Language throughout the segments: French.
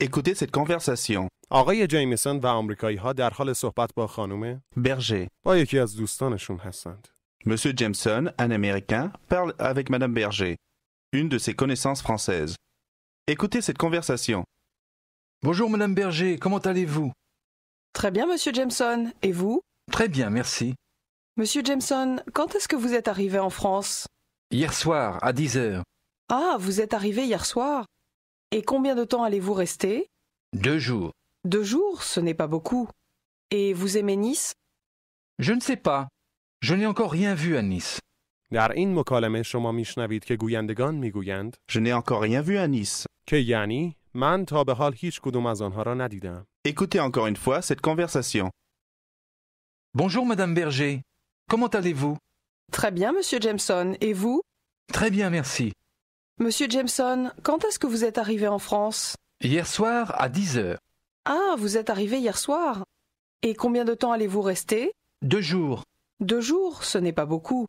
Écoutez cette conversation. Berger. Monsieur Jameson, un Américain, parle avec Madame Berger, une de ses connaissances françaises. Écoutez cette conversation. Bonjour Madame Berger, comment allez-vous Très bien Monsieur Jameson, et vous Très bien, merci. Monsieur Jameson, quand est-ce que vous êtes arrivé en France Hier soir, à 10 heures. Ah, vous êtes arrivé hier soir. Et combien de temps allez-vous rester Deux jours. Deux jours, ce n'est pas beaucoup. Et vous aimez Nice Je ne sais pas. Je n'ai encore rien vu à Nice. Je n'ai encore rien vu à Nice. Écoutez encore une fois cette conversation. Bonjour Madame Berger. Comment allez-vous Très bien, monsieur Jameson. Et vous Très bien, merci. Monsieur Jameson, quand est-ce que vous êtes arrivé en France Hier soir à 10 heures. Ah, vous êtes arrivé hier soir. Et combien de temps allez-vous rester Deux jours. Deux jours, ce n'est pas beaucoup.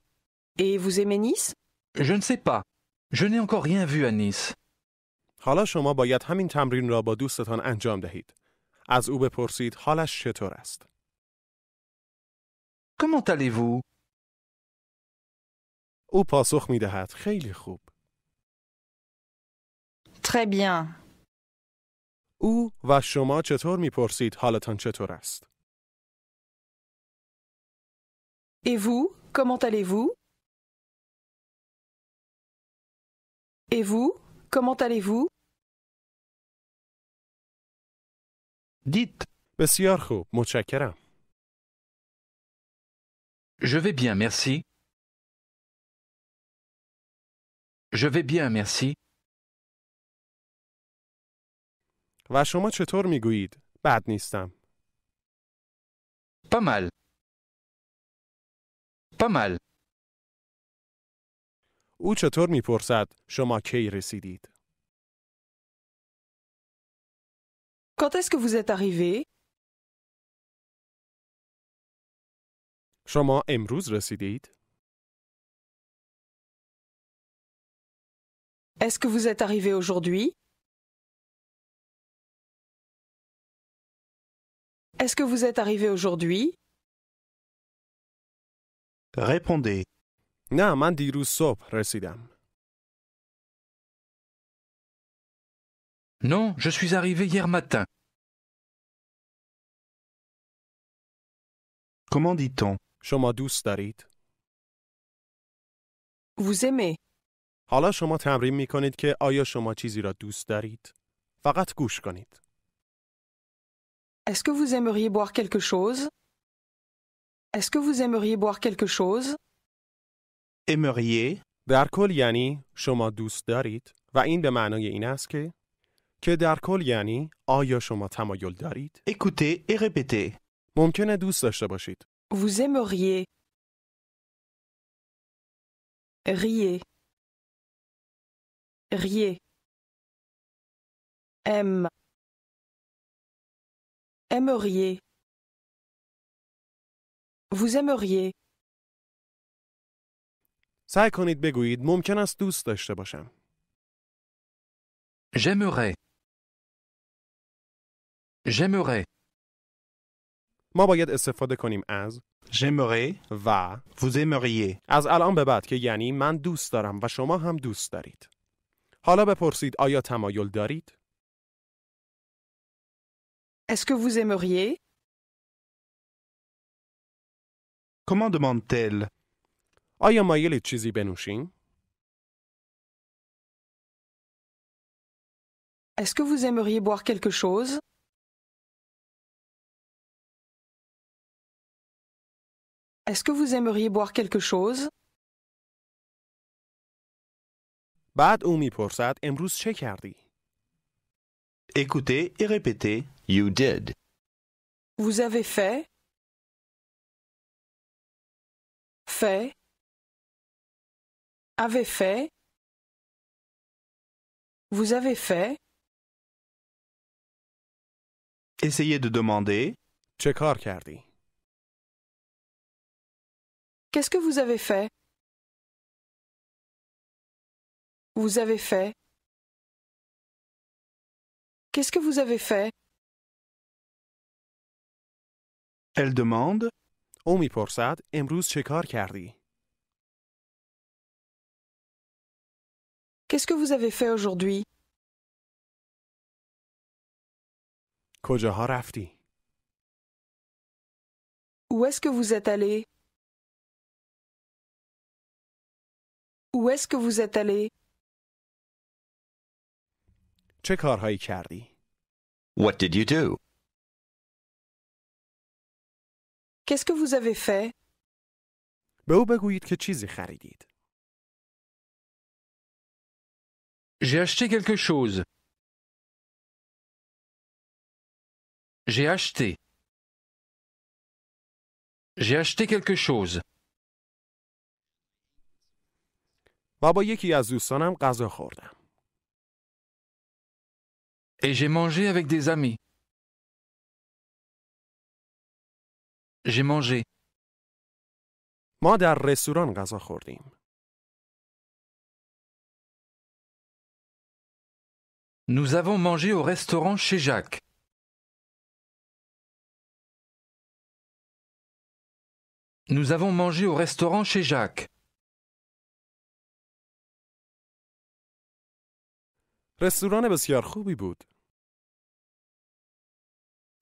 Et vous aimez Nice Je ne sais pas. Je n'ai encore rien vu à Nice. Comment allez-vous او پاسخ می دهد خیلی خوب. Très bien. او و شما چطور می پرسید حالتان چطور است؟ Et vous, comment allez-vous? Et vous, comment allez-vous? Dites. بسیار خوب، متشکرم. Je vais bien, merci. Je vais bien, merci. و شما چطور میگویید؟ بد نیستم. Pas mal. Pas mal. او چطور میپرسد شما کی رسیدید؟ Quand est-ce que vous êtes arrivé شما امروز رسیدید؟ Est-ce que vous êtes arrivé aujourd'hui Est-ce que vous êtes arrivé aujourd'hui Répondez. Na residam. Non, je suis arrivé hier matin. Comment dit-on Vous aimez حالا شما تمرین می کنید که آیا شما چیزی را دوست دارید؟ فقط گوش کنید. Est-ce que vous aimeriez boire quelque chose? Est-ce que vous aimeriez boire quelque chose? Aimeriez در کل یعنی شما دوست دارید و این به معنای این است که که در کل یعنی آیا شما تمایل دارید؟ Écoutez et répétez. ممکنه دوست داشته باشید. Vous aimeriez. Riez. riez aime aimeriez vous aimeriez سعی کنید بگویید ممکن است دوست داشته باشم. J'aimerais. J'aimerais. ما باید استفاده کنیم از J'aimerais. و Vous aimeriez. از الان به بعد که یعنی من دوست دارم و شما هم دوست دارید. est Est-ce que vous aimeriez Comment demande-t-elle آیا مایلید چیزی بنوشیم؟ Est-ce que vous aimeriez boire quelque chose Est-ce que vous aimeriez boire quelque chose بعد امروز Écoutez et répétez. You did. Vous avez fait. Fait. Avez fait. Vous avez fait. Essayez de demander. quest Qu'est-ce que vous avez fait Vous avez fait Qu'est-ce que vous avez fait Elle demande Omi chekar kardi. quest Qu'est-ce que vous avez fait aujourd'hui کجاها rafti. Où est-ce que vous êtes allé Où est-ce que vous êtes allé چه کارهایی کردی؟ What did you do? Qu'est-ce que vous avez fait? به او بگویید که چیزی خریدید. J'ai acheté quelque chose. J'ai acheté. J'ai acheté quelque chose. و با یکی از دوستانم غذا خوردم. Et j'ai mangé avec des amis. J'ai mangé. Nous avons mangé au restaurant chez Jacques. Nous avons mangé au restaurant chez Jacques. Restaurant.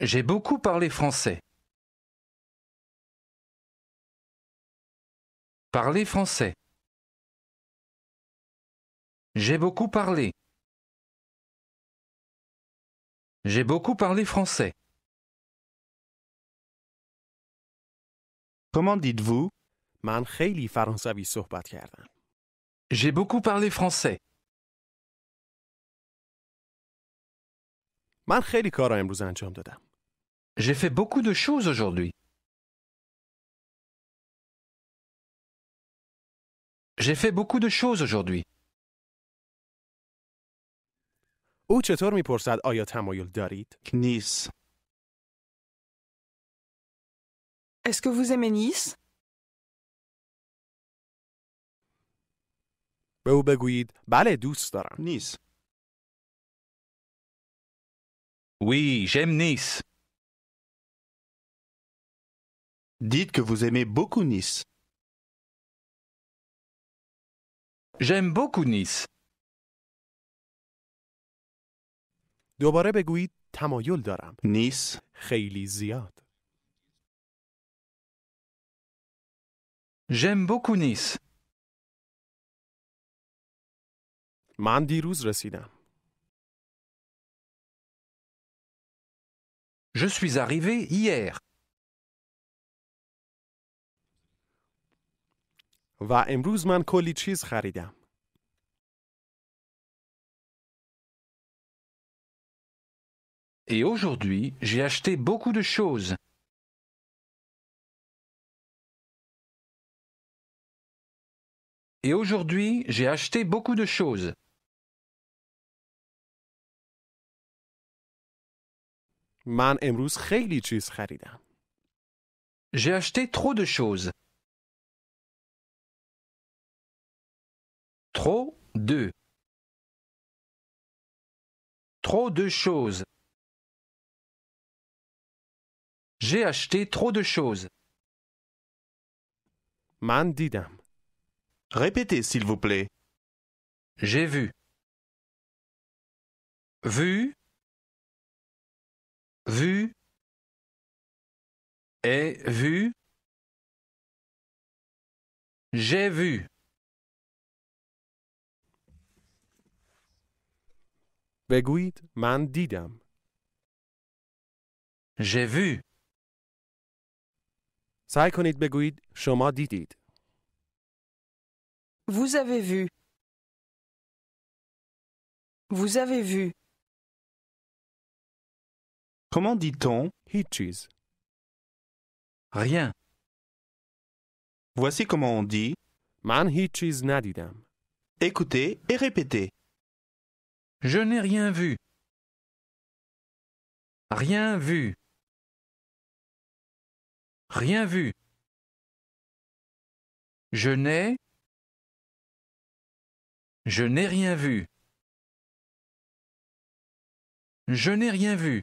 J'ai beaucoup parlé français. Parler français. J'ai beaucoup parlé. J'ai beaucoup parlé français. Comment dites-vous J'ai beaucoup parlé français. J'ai fait beaucoup de choses aujourd'hui. J'ai fait beaucoup de choses aujourd'hui. او چطور میپرسد آیا تمایل دارید؟ نیس. Est-ce que vous aimez Nice به او بگویید بله دوست دارم. Oui, j'aime Nice. Dites que vous aimez beaucoup Nice. J'aime beaucoup Nice. دوباره بگویید تمایل دارم. Nice. خیلی زیاد. J'aime beaucoup Nice. Je suis arrivé hier. Et aujourd'hui, j'ai acheté beaucoup de choses. Et aujourd'hui, j'ai acheté beaucoup de choses. J'ai acheté trop de choses. Trop de. Trop de choses. J'ai acheté trop de choses. Man didam. Répétez, s'il vous plaît. J'ai vu. Vu. Vu. Et vu. J'ai vu. بگویید man دیدم. J'ai vu. سعی کنید بگویید شما Vous avez vu. Vous avez vu. Comment dit-on Hitches. Rien. Voici comment on dit Man hitches Nadidam. écoutez et répétez. Je n'ai rien vu. Rien vu. Rien vu. Je n'ai. Je n'ai rien vu. Je n'ai rien vu.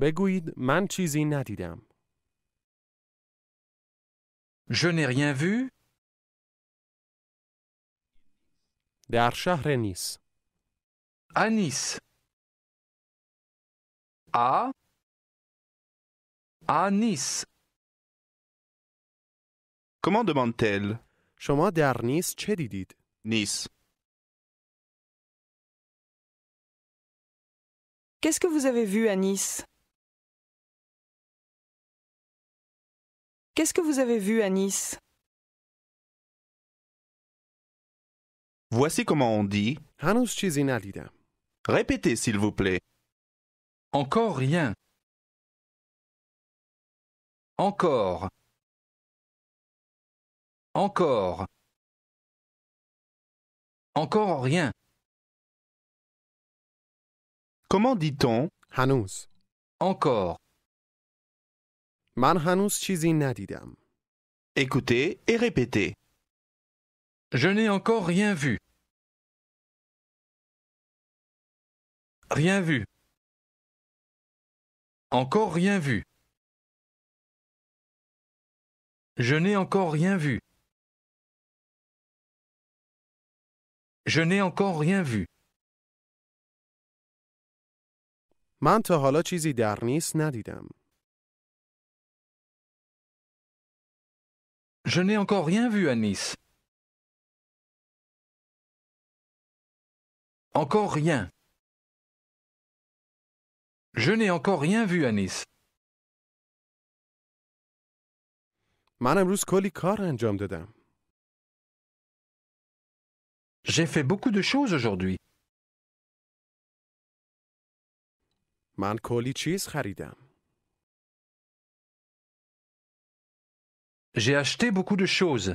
beguide manchis Je n'ai rien vu. در شهر à Nice à Nice Comment demande-t-elle شما در نیس Nice. Qu'est-ce que vous avez vu à Nice Qu'est-ce que vous avez vu à Nice Voici comment on dit. هنوز چیزی Répétez, s'il vous plaît. Encore rien. Encore. Encore. Encore rien. Comment dit-on هنوز. Encore. Man هنوز چیزی Écoutez et répétez. Je n'ai encore rien vu. Rien vu. Encore rien vu. Je n'ai encore rien vu. Je n'ai encore rien vu. Je n'ai encore rien vu à Nice. Encore rien. Je n'ai encore rien vu à Nice. J'ai fait beaucoup de choses aujourd'hui. J'ai acheté beaucoup de choses.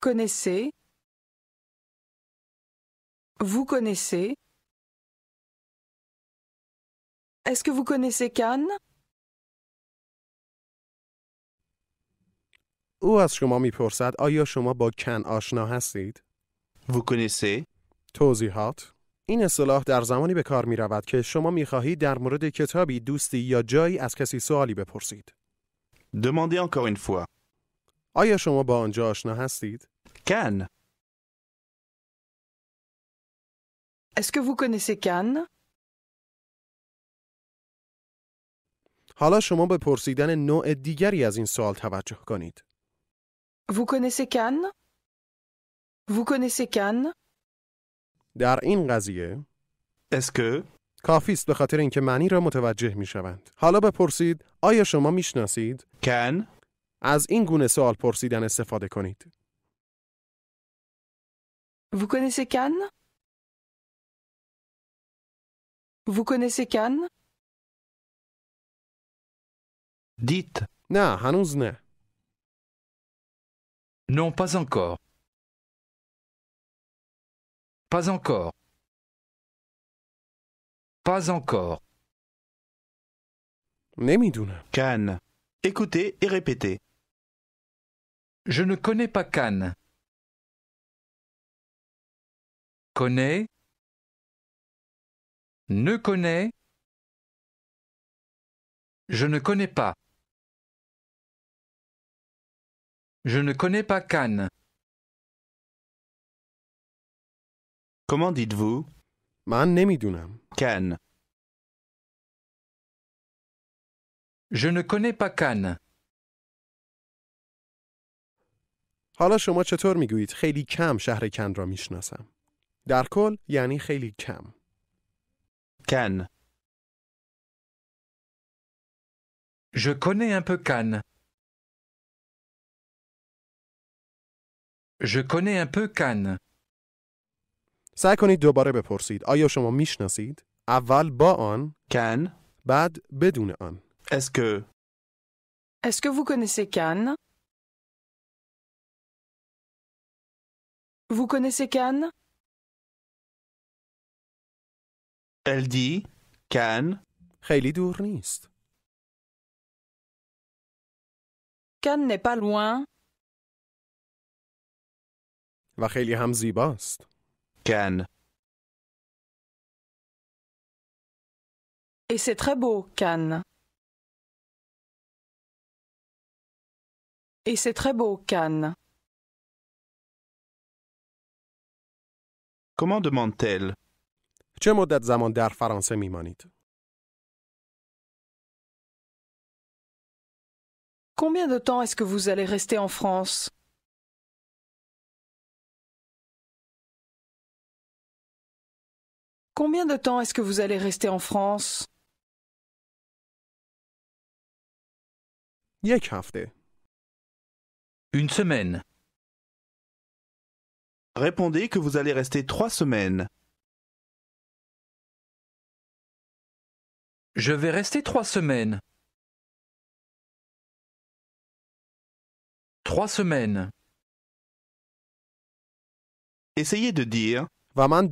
connaissez Vous connaissez Est-ce que vous connaissez Cannes او از شما میپرسد آیا شما با کن آشنا هستید؟ Vous توضیحات این اصطلاح در زمانی به کار می رود که شما می خواهید در مورد کتابی، دوستی یا جایی از کسی سوالی بپرسید. Demandez encore une fois. آیا شما با آنجا آشنا هستید؟ کن Est-ce que vous حالا شما به پرسیدن نوع دیگری از این سوال توجه کنید. Vous connaissez Cannes? در این قضیه است که کافی است به خاطر اینکه معنی را متوجه می شوند. حالا بپرسید آیا شما میشناسید؟ کن؟ از این گونه سوال پرسیدن استفاده کنید. Vous connaissez Cannes Vous connaissez Cannes Dites. Na, Non, pas encore. Pas encore. Pas encore. Nemiduna. Cannes. Écoutez et répétez. Je ne connais pas Cannes. Connais. Ne connais. Je ne connais pas. Je ne connais pas Cannes. Comment dites-vous Cannes. Je ne connais pas Cannes. حالا شما چطور میگویید خیلی کم شهر کن را میشناسم؟ در کل یعنی خیلی کم. کن Je connais un peu Cannes. Je connais un peu Cannes. سعی کنید دوباره بپرسید آیا شما میشناسید؟ اول با آن کن بعد بدون آن. Est-ce que Est-ce que vous connaissez Cannes Vous connaissez Cannes Elle dit Cannes. خیلی Cannes n'est pas loin. و خیلی هم زیباست. Cannes. Et c'est très beau, Cannes. Et c'est très beau, Cannes. Comment demande-t-elle Combien de temps est-ce que vous allez rester en France Combien de temps est-ce que vous allez rester en France Une semaine. Répondez que vous allez rester trois semaines. Je vais rester trois semaines. Trois semaines. Essayez de dire Vaman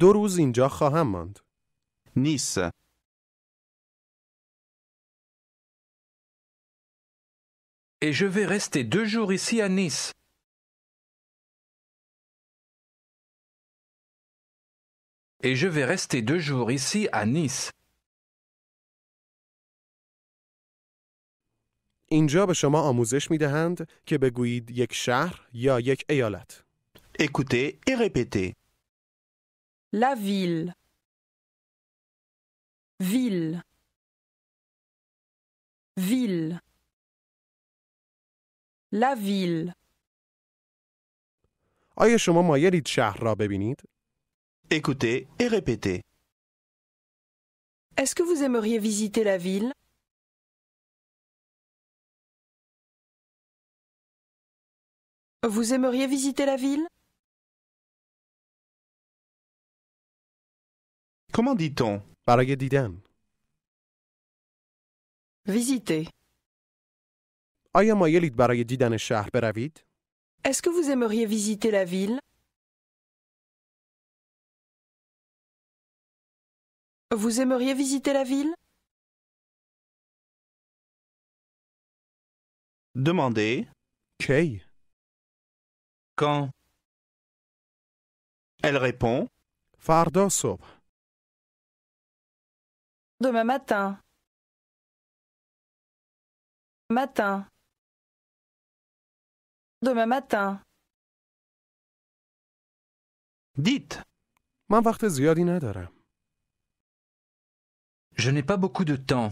Et je vais rester deux jours ici à Nice. et je vais rester deux jours ici à Nice. اینجا به شما آموزش می دهند که بگویید یک شهر یا یک ایالت. Écoutez et répétez. La ville. Ville. Ville. La ville. آیا شما مایلید شهر را ببینید؟ Écoutez et répétez. Est-ce que vous aimeriez visiter la ville Vous aimeriez visiter la ville Comment dit-on Visiter. est Est-ce que vous aimeriez visiter la ville Vous aimeriez visiter la ville Demandez. Kay. Quand Elle répond. Sob Demain matin. Matin. Demain matin. Dites. من وقت زیادی je n'ai pas beaucoup de temps.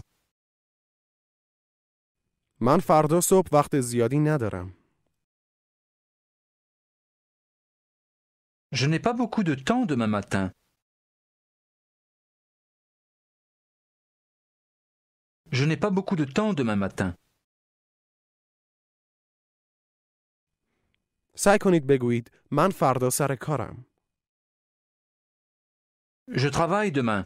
Je n'ai pas beaucoup de temps demain matin. Je n'ai pas beaucoup de temps demain matin. Je travaille demain.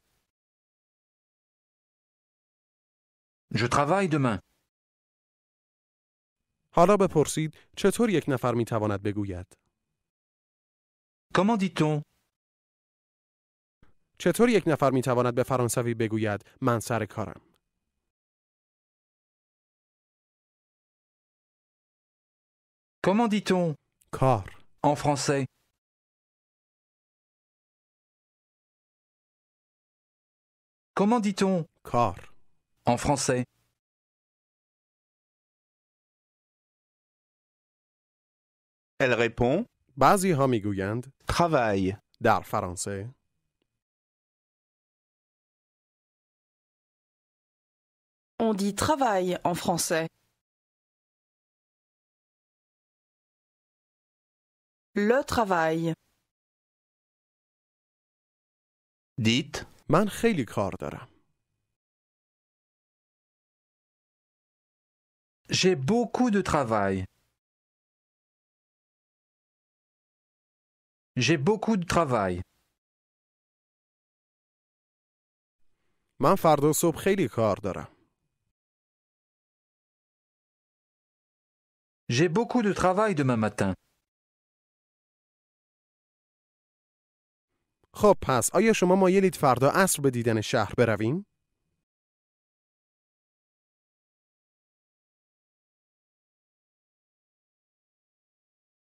Je travaille demain. حالا بپرسید چطور یک نفر می تواند بگوید؟ Comment dit-on چطور یک نفر می تواند به فرانسوی بگوید من سر کارم؟ Comment dit-on کار en français Comment dit-on کار Elle répond Basi Homie میگویند Travail. Dar français. On dit travail en français. Le travail. Dites Man J'ai beaucoup de travail. J'ai beaucoup de travail. من فردا صبح خیلی کار دارم. J'ai beaucoup de travail demain matin. خب پس آیا شما مایلید فردا عصر به دیدن شهر برویم؟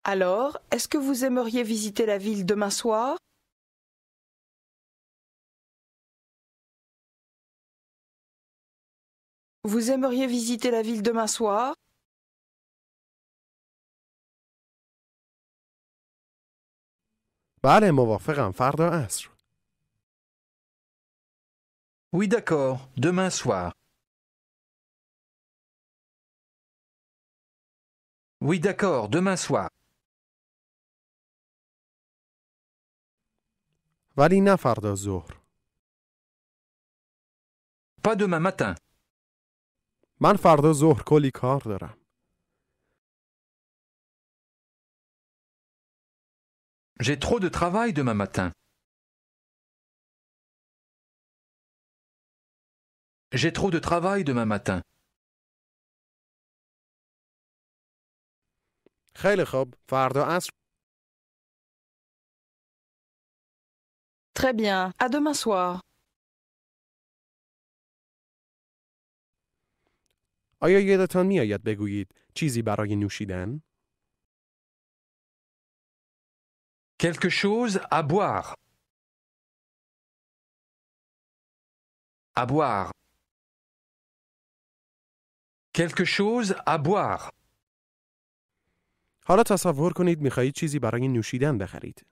Alors, est-ce que vous aimeriez visiter la ville demain soir Vous aimeriez visiter la ville demain soir Oui, d'accord. Demain soir. Oui, d'accord. Demain soir. Pas demain matin. J'ai trop de travail demain matin. J'ai trop de travail demain matin. Très bien, à demain soir. آیا یادتان آید بگویید چیزی برای نوشیدن؟ Quelque chose à boire. À boire. Quelque chose à boire. حالا تصور کنید خواهید چیزی برای نوشیدن بخرید.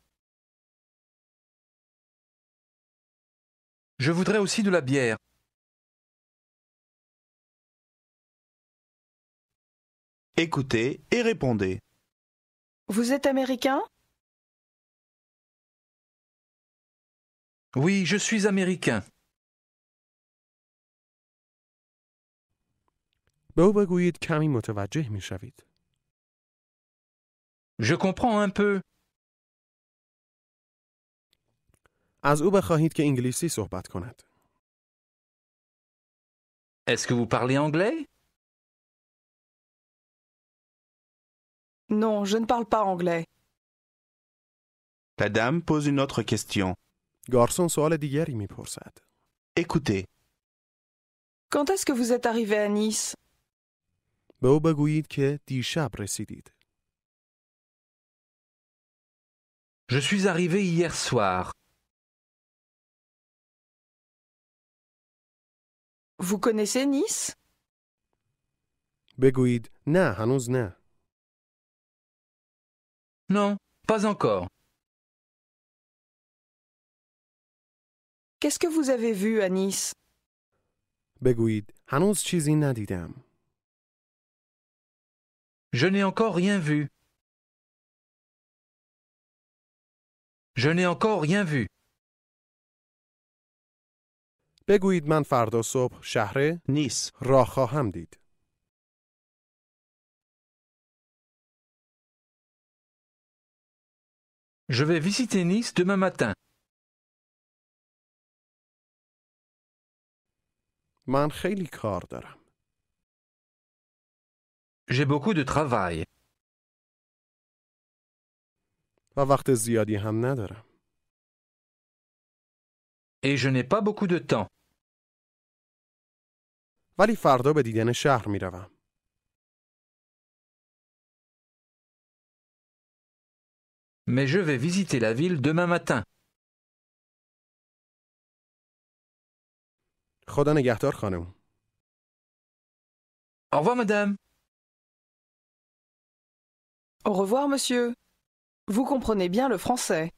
Je voudrais aussi de la bière. Écoutez et répondez. Vous êtes américain Oui, je suis américain. Je comprends un peu. Est-ce que vous parlez anglais? Non, je ne parle pas anglais. La dame pose une autre question. d'hier, Écoutez. Quand est-ce que vous êtes arrivé à Nice? Je suis arrivé hier soir. Vous connaissez Nice Beguid na Non, pas encore. Qu'est-ce que vous avez vu à Nice Je n'ai encore rien vu. Je n'ai encore rien vu. بگویید من فردا صبح شهر نیس را خواهم دید. Je vais visiter Nice demain matin. من خیلی کار دارم. J'ai beaucoup de travail. و وقت زیادی هم ندارم. Et je n'ai pas beaucoup de temps. Mais je vais visiter la ville demain matin. Au revoir, madame. Au revoir, monsieur. Vous comprenez bien le français.